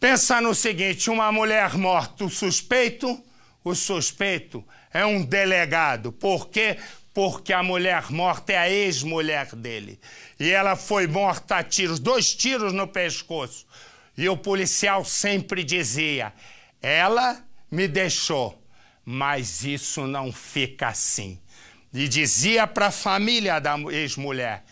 Pensa no seguinte: uma mulher morta, o suspeito, o suspeito é um delegado. Por quê? Porque a mulher morta é a ex-mulher dele. E ela foi morta a tiros, dois tiros no pescoço. E o policial sempre dizia: ela me deixou, mas isso não fica assim. E dizia para a família da ex-mulher: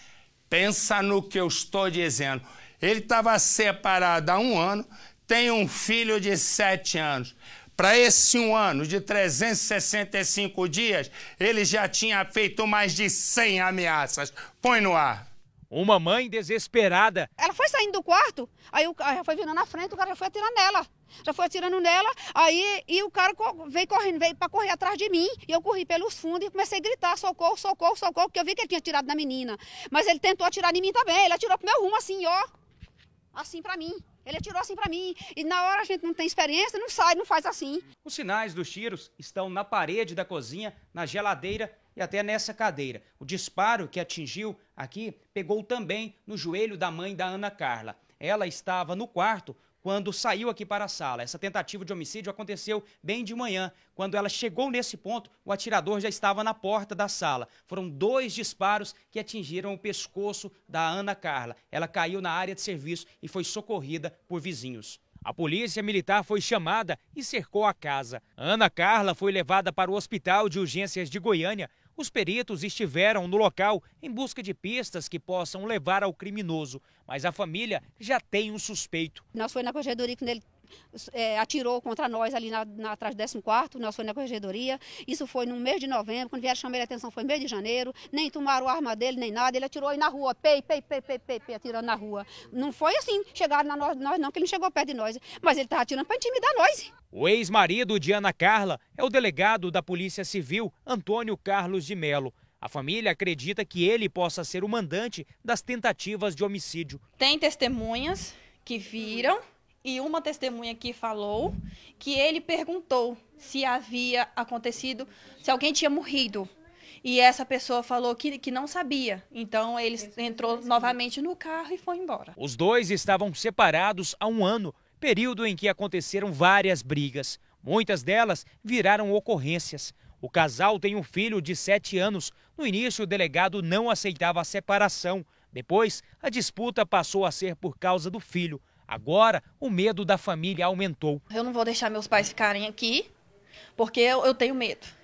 pensa no que eu estou dizendo. Ele estava separado há um ano, tem um filho de sete anos. Para esse um ano de 365 dias, ele já tinha feito mais de 100 ameaças. Põe no ar. Uma mãe desesperada. Ela foi saindo do quarto, aí o cara foi virando na frente, o cara já foi atirando nela. Já foi atirando nela, aí e o cara veio correndo, veio para correr atrás de mim. E eu corri pelos fundos e comecei a gritar: socorro, socorro, socorro, porque eu vi que ele tinha atirado na menina. Mas ele tentou atirar em mim também, ele atirou pro meu rumo assim, ó assim para mim. Ele atirou assim para mim. E na hora a gente não tem experiência, não sai, não faz assim. Os sinais dos tiros estão na parede da cozinha, na geladeira e até nessa cadeira. O disparo que atingiu aqui pegou também no joelho da mãe da Ana Carla. Ela estava no quarto quando saiu aqui para a sala. Essa tentativa de homicídio aconteceu bem de manhã. Quando ela chegou nesse ponto, o atirador já estava na porta da sala. Foram dois disparos que atingiram o pescoço da Ana Carla. Ela caiu na área de serviço e foi socorrida por vizinhos. A polícia militar foi chamada e cercou a casa. Ana Carla foi levada para o Hospital de Urgências de Goiânia, os peritos estiveram no local em busca de pistas que possam levar ao criminoso, mas a família já tem um suspeito. Nós foi na corregedoria quando ele é, atirou contra nós ali na, na, atrás do 14 nós foi na corregedoria. Isso foi no mês de novembro, quando vieram chamar a atenção foi mês de janeiro, nem tomaram a arma dele, nem nada. Ele atirou aí na rua, pei, pei, pei, pei, pei, pei atirando na rua. Não foi assim, chegaram na nós, nós não, que ele não chegou perto de nós, mas ele estava atirando para intimidar nós. O ex-marido de Ana Carla é o delegado da Polícia Civil, Antônio Carlos de Melo. A família acredita que ele possa ser o mandante das tentativas de homicídio. Tem testemunhas que viram e uma testemunha que falou que ele perguntou se havia acontecido, se alguém tinha morrido. E essa pessoa falou que, que não sabia. Então ele entrou novamente no carro e foi embora. Os dois estavam separados há um ano, período em que aconteceram várias brigas. Muitas delas viraram ocorrências. O casal tem um filho de 7 anos. No início, o delegado não aceitava a separação. Depois, a disputa passou a ser por causa do filho. Agora, o medo da família aumentou. Eu não vou deixar meus pais ficarem aqui porque eu, tenho medo.